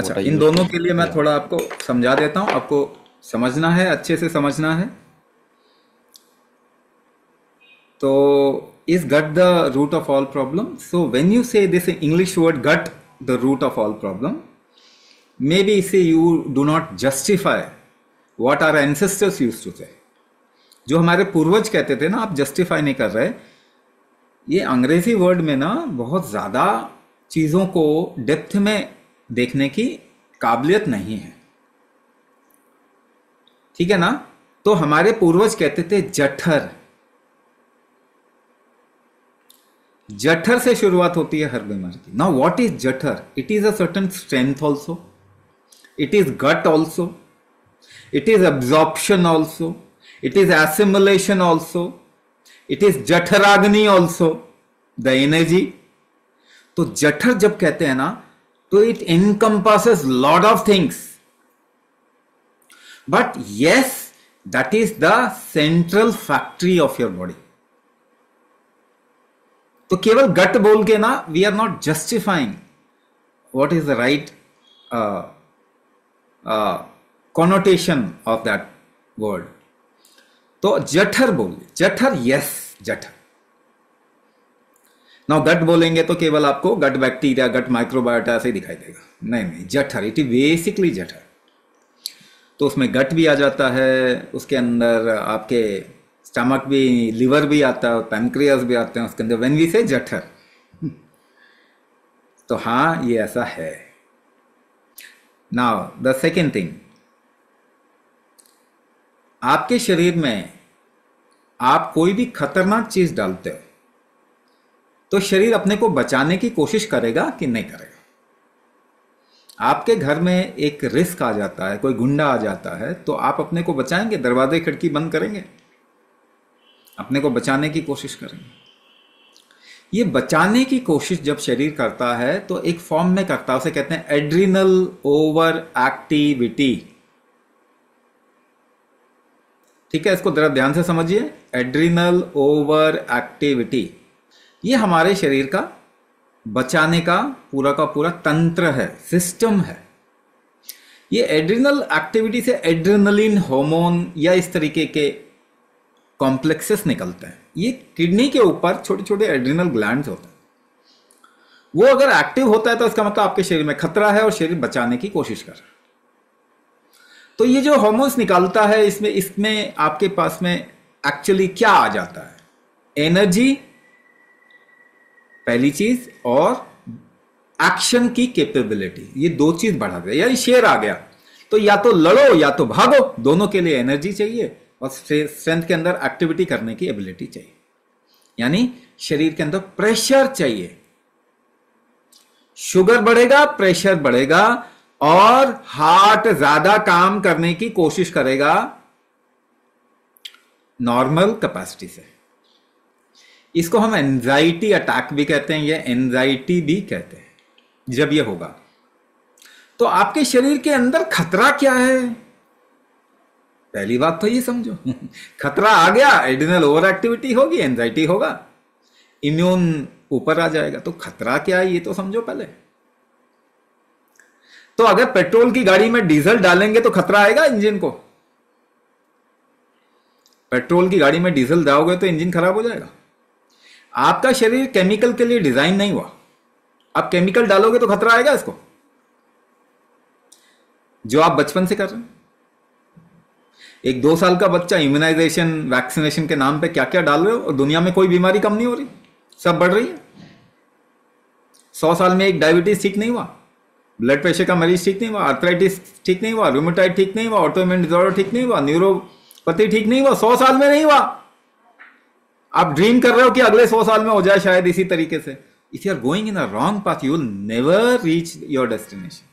अच्छा इन दोनों के लिए मैं थोड़ा आपको समझा देता हूं आपको समझना है अच्छे से समझना है तो is gut the root of all problem so when you say this English word gut the root of all problem may be इसे you do not justify what our ancestors use to say जो हमारे पूर्वज कहते थे ना आप justify नहीं कर रहे ये अंग्रेजी वर्ड में ना बहुत ज्यादा चीजों को डेप्थ में देखने की काबिलियत नहीं है ठीक है ना तो हमारे पूर्वज कहते थे जठर जठर से शुरुआत होती है हर बीमारी की ना what is jathar it is a certain strength also it is gut also it is absorption also it is assimilation also it is jatharagni also the energy तो जठर जब कहते हैं ना तो it encompass lot of things but yes that is the central factory of your body तो केवल gut बोल के ना we are not justifying what is the right connotation of that word तो जठर बोल जठर यस जठर नाउ गट बोलेंगे तो केवल आपको गट बैक्टीरिया गट माइक्रोबायोटा ऐसे ही दिखाई देगा नहीं नहीं जठर इट बेसिकली जठर तो उसमें गट भी आ जाता है उसके अंदर आपके स्टमक भी लिवर भी आता है पैंक्रियाज भी आते हैं उसके अंदर वेन वी से जठर तो हाँ ये ऐसा है नाउ द सेकेंड थिंग आपके शरीर में आप कोई भी खतरनाक चीज़ डालते हो तो शरीर अपने को बचाने की कोशिश करेगा कि नहीं करेगा आपके घर में एक रिस्क आ जाता है कोई गुंडा आ जाता है तो आप अपने को बचाएंगे दरवाजे खिड़की बंद करेंगे अपने को बचाने की कोशिश करेंगे ये बचाने की कोशिश जब शरीर करता है तो एक फॉर्म में करता है उसे कहते हैं एड्रीनल ओवर एक्टिविटी ठीक है इसको जरा ध्यान से समझिए एड्रीनल ओवर एक्टिविटी ये हमारे शरीर का बचाने का पूरा का पूरा तंत्र है सिस्टम है ये एड्रिनल एक्टिविटी से एड्रिनलिन हार्मोन या इस तरीके के कॉम्प्लेक्सेस निकलते हैं ये किडनी के ऊपर छोटे छोटे एड्रिनल ग्लैंड होते हैं वो अगर एक्टिव होता है तो इसका मतलब आपके शरीर में खतरा है और शरीर बचाने की कोशिश कर रहा है तो ये जो हॉर्मोन्स निकालता है इसमें इसमें आपके पास में एक्चुअली क्या आ जाता है एनर्जी पहली चीज और एक्शन की कैपेबिलिटी ये दो चीज बढ़ा दिया यानी शेर आ गया तो या तो लड़ो या तो भागो दोनों के लिए एनर्जी चाहिए और स्ट्रेंथ के अंदर एक्टिविटी करने की एबिलिटी चाहिए यानी शरीर के अंदर प्रेशर चाहिए शुगर बढ़ेगा प्रेशर बढ़ेगा और हार्ट ज्यादा काम करने की कोशिश करेगा नॉर्मल कैपेसिटी से इसको हम एंजाइटी अटैक भी कहते हैं या एनजाइटी भी कहते हैं जब ये होगा तो आपके शरीर के अंदर खतरा क्या है पहली बात तो ये समझो खतरा आ गया एडिनल ओवर एक्टिविटी होगी एनजाइटी होगा इम्यून ऊपर आ जाएगा तो खतरा क्या है ये तो समझो पहले तो अगर पेट्रोल की गाड़ी में डीजल डालेंगे तो खतरा आएगा इंजन को पेट्रोल की गाड़ी में डीजल डालोगे तो इंजन खराब हो जाएगा आपका शरीर केमिकल के लिए डिजाइन नहीं हुआ आप केमिकल डालोगे तो खतरा आएगा इसको जो आप बचपन से कर रहे हैं एक दो साल का बच्चा इम्यूनाइजेशन वैक्सीनेशन के नाम पे क्या क्या डाल रहे हो और दुनिया में कोई बीमारी कम नहीं हो रही सब बढ़ रही है सौ साल में एक डायबिटीज ठीक नहीं हुआ ब्लड प्रेशर का मरीज ठीक नहीं हुआ आर्थराइटिस ठीक नहीं हुआ रोमोटाइड ठीक नहीं हुआ ऑटोमेन डिजॉर्डर ठीक नहीं हुआ न्यूरोपैथी ठीक नहीं हुआ सौ साल में नहीं हुआ आप ड्रीम कर रहे हो कि अगले सौ साल में हो जाए शायद इसी तरीके से if you are going in a wrong path you will never reach your destination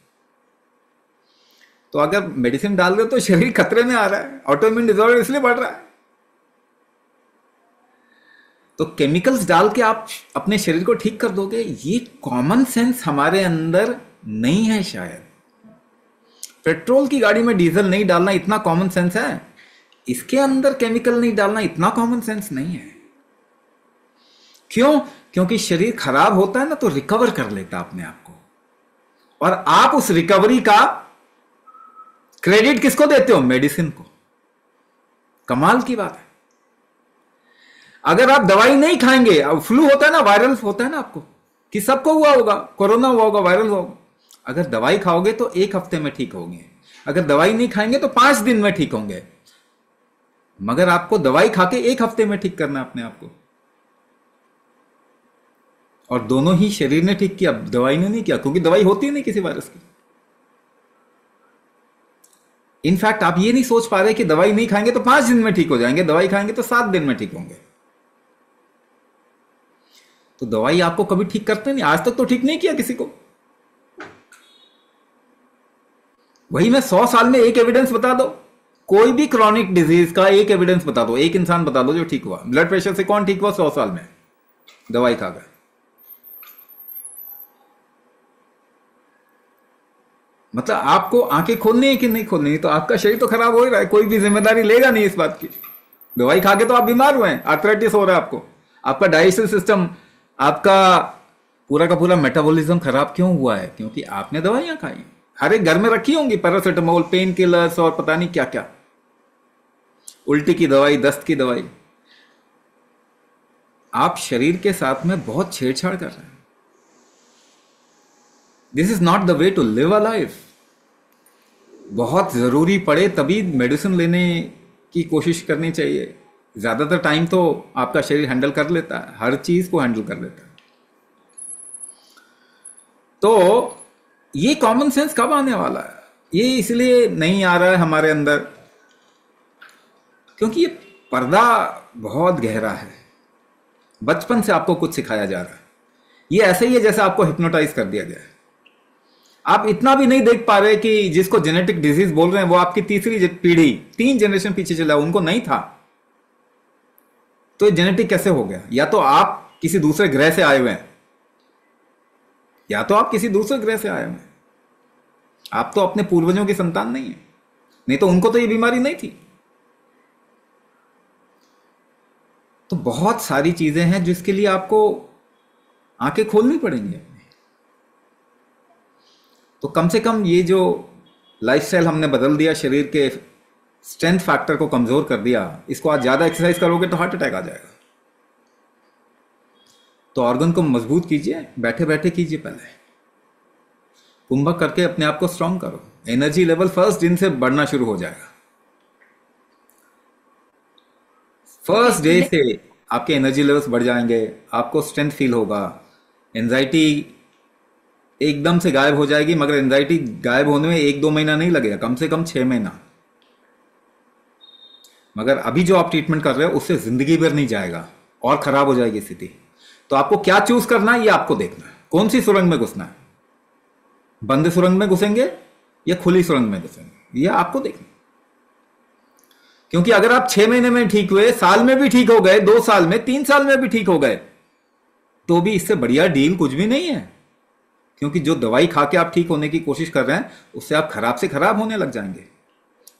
तो अगर मेडिसिन डाल दो तो शरीर खतरे में आ रहा है ऑटोम्यून डिजॉर्डर इसलिए बढ़ रहा है तो केमिकल्स डाल के आप अपने शरीर को ठीक कर दोगे ये कॉमन सेंस हमारे अंदर नहीं है शायद पेट्रोल की गाड़ी में डीजल नहीं डालना इतना कॉमन सेंस है इसके अंदर केमिकल नहीं डालना इतना कॉमन सेंस नहीं है क्यों क्योंकि शरीर खराब होता है ना तो रिकवर कर लेता अपने आप को और आप उस रिकवरी का क्रेडिट किसको देते हो मेडिसिन को कमाल की बात है अगर आप दवाई नहीं खाएंगे अब फ्लू होता है ना वायरल होता है ना आपको कि सबको हुआ होगा कोरोना हुआ होगा वायरल होगा अगर दवाई खाओगे तो एक हफ्ते में ठीक होंगे अगर दवाई नहीं खाएंगे तो पांच दिन में ठीक होंगे मगर आपको दवाई खाके एक हफ्ते में ठीक करना अपने आप को और दोनों ही शरीर ने ठीक किया दवाई ने नहीं किया क्योंकि दवाई होती ही नहीं किसी वायरस की इनफैक्ट आप ये नहीं सोच पा रहे कि दवाई नहीं खाएंगे तो पांच दिन में ठीक हो जाएंगे दवाई खाएंगे तो सात दिन में ठीक होंगे तो दवाई आपको कभी ठीक करते नहीं आज तक तो ठीक नहीं किया किसी को वही मैं सौ साल में एक एविडेंस बता दो कोई भी क्रॉनिक डिजीज का एक एविडेंस बता दो एक इंसान बता दो जो ठीक हुआ ब्लड प्रेशर से कौन ठीक हुआ सौ साल में दवाई खाकर मतलब आपको आंखें खोलनी है कि नहीं खोलनी है तो आपका शरीर तो खराब हो ही रहा है कोई भी जिम्मेदारी लेगा नहीं इस बात की दवाई खा के तो आप बीमार हुए हैं आर्थराइटिस हो रहा है आपको आपका डाइजेस्टिव सिस्टम आपका पूरा का पूरा मेटाबॉलिज्म खराब क्यों हुआ है क्योंकि आपने दवाइयां खाई हर एक घर में रखी होंगी पैरासीटामोल पेन किलर्स और पता नहीं क्या क्या उल्टी की दवाई दस्त की दवाई आप शरीर के साथ में बहुत छेड़छाड़ कर रहे हैं this is not the way to live a life बहुत ज़रूरी पड़े तभी मेडिसिन लेने की कोशिश करनी चाहिए ज़्यादातर टाइम तो आपका शरीर हैंडल कर लेता है हर चीज़ को हैंडल कर लेता है तो ये कॉमन सेंस कब आने वाला है ये इसलिए नहीं आ रहा है हमारे अंदर क्योंकि ये पर्दा बहुत गहरा है बचपन से आपको कुछ सिखाया जा रहा है ये ऐसे ही है जैसे आपको हिप्नोटाइज कर दिया गया है आप इतना भी नहीं देख पा रहे कि जिसको जेनेटिक डिजीज बोल रहे हैं वो आपकी तीसरी पीढ़ी तीन जनरेशन पीछे चला उनको नहीं था तो ये जेनेटिक कैसे हो गया या तो आप किसी दूसरे ग्रह से आए हुए हैं या तो आप किसी दूसरे ग्रह से आए हुए हैं आप तो अपने पूर्वजों की संतान नहीं है नहीं तो उनको तो ये बीमारी नहीं थी तो बहुत सारी चीजें हैं जिसके लिए आपको आंखें खोलनी पड़ेंगी तो कम से कम ये जो लाइफस्टाइल हमने बदल दिया शरीर के स्ट्रेंथ फैक्टर को कमज़ोर कर दिया इसको आज ज़्यादा एक्सरसाइज करोगे तो हार्ट अटैक आ जाएगा तो ऑर्गन को मजबूत कीजिए बैठे बैठे कीजिए पहले कुंभक करके अपने आप को स्ट्रांग करो एनर्जी लेवल फर्स्ट दिन से बढ़ना शुरू हो जाएगा फर्स्ट डे से आपके एनर्जी लेवल्स बढ़ जाएंगे आपको स्ट्रेंथ फील होगा एनजाइटी एकदम से गायब हो जाएगी मगर एनजाइटी गायब होने में एक दो महीना नहीं लगेगा कम से कम छह महीना मगर अभी जो आप ट्रीटमेंट कर रहे हो उससे ज़िंदगी भर नहीं जाएगा और ख़राब हो जाएगी स्थिति तो आपको क्या चूज़ करना है ये आपको देखना है कौन सी सुरंग में घुसना है बंद सुरंग में घुसेंगे या खुली सुरंग में घुसेंगे यह आपको देखना क्योंकि अगर आप छह महीने में ठीक हुए साल में भी ठीक हो गए दो साल में तीन साल में भी ठीक हो गए तो भी इससे बढ़िया डील कुछ भी नहीं है क्योंकि जो दवाई खा के आप ठीक होने की कोशिश कर रहे हैं उससे आप खराब से खराब होने लग जाएंगे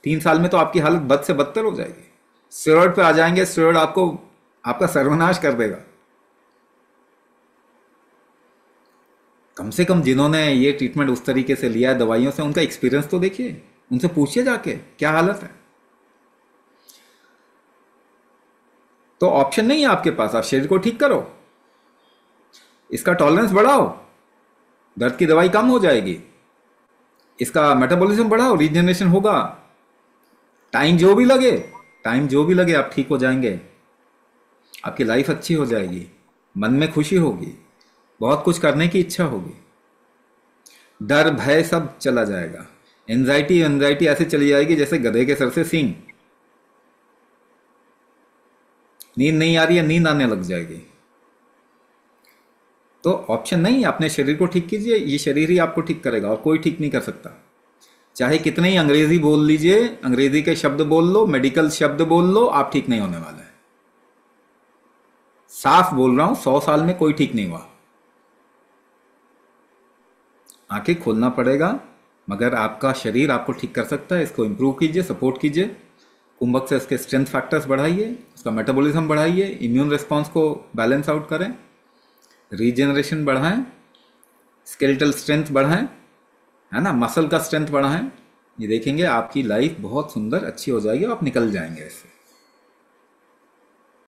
तीन साल में तो आपकी हालत बद से बदतर हो जाएगी स्टेरॉयड पे आ जाएंगे स्टेरॉयड आपको आपका सर्वनाश कर देगा कम से कम जिन्होंने ये ट्रीटमेंट उस तरीके से लिया है दवाइयों से उनका एक्सपीरियंस तो देखिए उनसे पूछिए जाके क्या हालत है तो ऑप्शन नहीं है आपके पास आप शरीर को ठीक करो इसका टॉलरेंस बढ़ाओ दर्द की दवाई कम हो जाएगी इसका मेटाबॉलिज्म बढ़ा और रिजनरेशन होगा टाइम जो भी लगे टाइम जो भी लगे आप ठीक हो जाएंगे आपकी लाइफ अच्छी हो जाएगी मन में खुशी होगी बहुत कुछ करने की इच्छा होगी डर भय सब चला जाएगा एनजाइटी एनजाइटी ऐसे चली जाएगी जैसे गधे के सर से सींग नींद नहीं आ रही है नींद आने लग जाएगी तो ऑप्शन नहीं अपने शरीर को ठीक कीजिए ये शरीर ही आपको ठीक करेगा और कोई ठीक नहीं कर सकता चाहे कितने ही अंग्रेजी बोल लीजिए अंग्रेजी के शब्द बोल लो मेडिकल शब्द बोल लो आप ठीक नहीं होने वाले हैं साफ बोल रहा हूं सौ साल में कोई ठीक नहीं हुआ आंखें खोलना पड़ेगा मगर आपका शरीर आपको ठीक कर सकता है इसको इंप्रूव कीजिए सपोर्ट कीजिए कुंभक से इसके स्ट्रेंथ फैक्टर्स बढ़ाइए उसका मेटाबॉलिज्म बढ़ाइए इम्यून रिस्पॉन्स को बैलेंस आउट करें रीजनरेशन बढ़ाएं स्केलेटल स्ट्रेंथ बढ़ाएं है ना मसल का स्ट्रेंथ बढ़ाएं ये देखेंगे आपकी लाइफ बहुत सुंदर अच्छी हो जाएगी आप निकल जाएंगे इससे